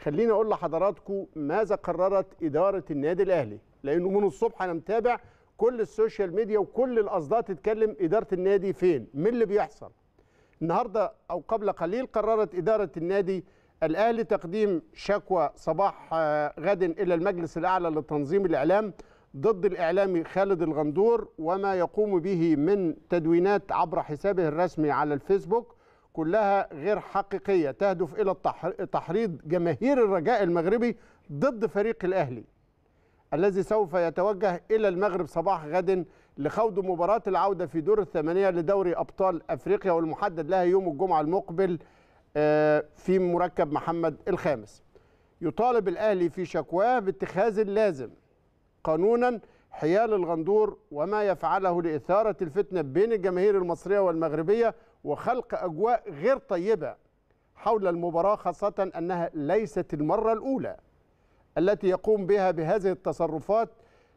خليني اقول لحضراتكم ماذا قررت اداره النادي الاهلي لانه من الصبح انا متابع كل السوشيال ميديا وكل الاصداء تتكلم اداره النادي فين من اللي بيحصل النهارده او قبل قليل قررت اداره النادي الاهلي تقديم شكوى صباح آه، غد الى المجلس الاعلى لتنظيم الاعلام ضد الاعلامي خالد الغندور وما يقوم به من تدوينات عبر حسابه الرسمي على الفيسبوك كلها غير حقيقية تهدف إلى تحريض جماهير الرجاء المغربي ضد فريق الأهلي الذي سوف يتوجه إلى المغرب صباح غد لخوض مباراة العودة في دور الثمانية لدوري أبطال أفريقيا والمحدد لها يوم الجمعة المقبل آه، في مركب محمد الخامس يطالب الأهلي في شكواه باتخاذ اللازم قانونا حيال الغندور وما يفعله لإثارة الفتنة بين الجماهير المصرية والمغربية وخلق أجواء غير طيبة حول المباراة خاصة أنها ليست المرة الأولى التي يقوم بها بهذه التصرفات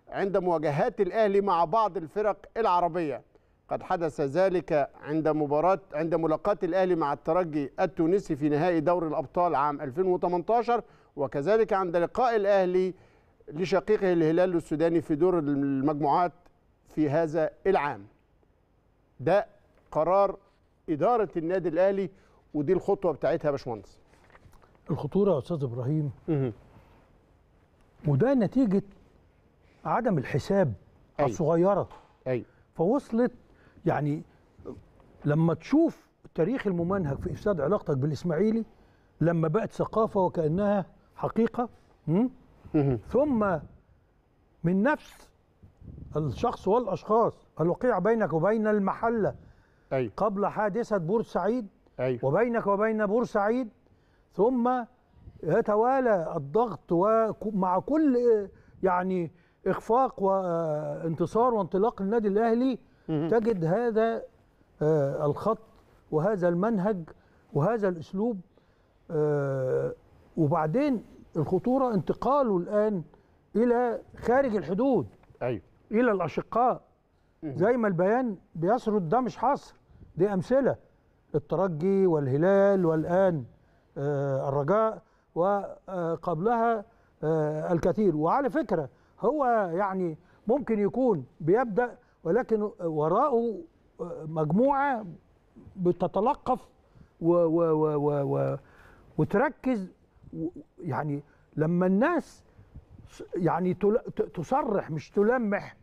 عند مواجهات الأهلي مع بعض الفرق العربية قد حدث ذلك عند مباراة عند ملاقاة الأهلي مع الترجي التونسي في نهائي دوري الأبطال عام 2018 وكذلك عند لقاء الأهلي لشقيقه الهلال السوداني في دور المجموعات في هذا العام ده قرار إدارة النادي الأهلي ودي الخطوة بتاعتها يا باشمهندس الخطورة يا أستاذ إبراهيم وده نتيجة عدم الحساب أي. الصغيرة أيوة. فوصلت يعني لما تشوف تاريخ الممنهج في إفساد علاقتك بالإسماعيلي لما بقت ثقافة وكأنها حقيقة ثم من نفس الشخص والاشخاص الوقيع بينك وبين المحله أيوة. قبل حادثه بورسعيد أيوة. وبينك وبين بورسعيد ثم يتوالى الضغط ومع كل يعني اخفاق وانتصار وانطلاق النادي الاهلي تجد هذا آه، الخط وهذا المنهج وهذا الاسلوب آه، وبعدين الخطوره انتقاله الان الى خارج الحدود ايوه الى الاشقاء زي ما البيان بيسرد ده مش حصر دي امثله الترجي والهلال والان آه، الرجاء وقبلها آه، الكثير وعلى فكره هو يعني ممكن يكون بيبدا ولكن وراءه آه، مجموعه بتتلقف و و و و و وتركز يعني لما الناس يعني تصرح مش تلمح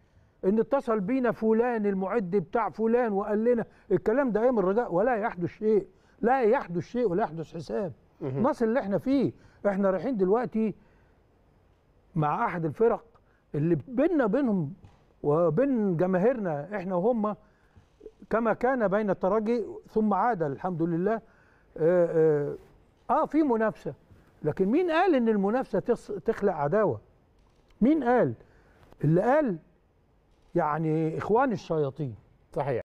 ان اتصل بينا فلان المعد بتاع فلان وقال لنا الكلام ده ايام الرجاء ولا يحدث شيء لا يحدث شيء ولا يحدث حساب نصل اللي احنا فيه احنا رايحين دلوقتي مع احد الفرق اللي بيننا بينهم وبين جماهيرنا احنا وهم كما كان بين الترجي ثم عاد الحمد لله اه, آه, آه في منافسه لكن مين قال ان المنافسه تخلق عداوه مين قال اللي قال يعني اخوان الشياطين صحيح